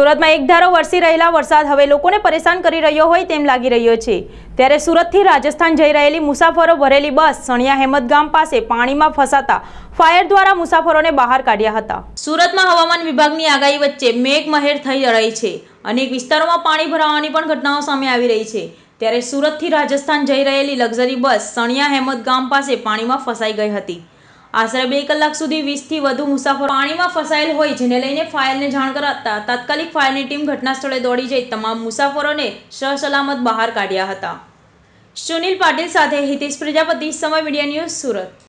સુરતમાં એકધારો વરસી રહેલા વરસાદ હવે લોકોને પરેશાન કરી રહ્યો હોય તેમ લાગી રહ્યો છે ત્યારે સુરતથી રાજસ્થાન જઈ રહેલી મુસાફરો ભરેલી બસ સણિયા હેમદગામ પાસે પાણીમાં ફસાતા ફાયર દ્વારા મુસાફરોને બહાર કાઢ્યા હતા સુરતમાં હવામાન વિભાગની આગાહી વચ્ચે મેઘમહેર થઈ રહી છે અનેક વિસ્તારોમાં પાણી ભરાવાની પણ ઘટનાઓ સામે આવી રહી છે ત્યારે સુરતથી રાજસ્થાન જઈ રહેલી લક્ઝરી બસ સણિયા હેમદગામ પાસે પાણીમાં ફસાઈ ગઈ હતી આશરે બે કલાક સુધી વીસથી વધુ મુસાફરો પાણીમાં ફસાયેલ હોય જેને લઈને ફાયરને જાણ કરાતા તાત્કાલિક ફાયરની ટીમ ઘટના સ્થળે દોડી જઈ તમામ મુસાફરોને સલામત બહાર કાઢ્યા હતા સુનિલ પાટીલ સાથે હિતેશ પ્રજાપતિ સમય મીડિયા ન્યૂઝ સુરત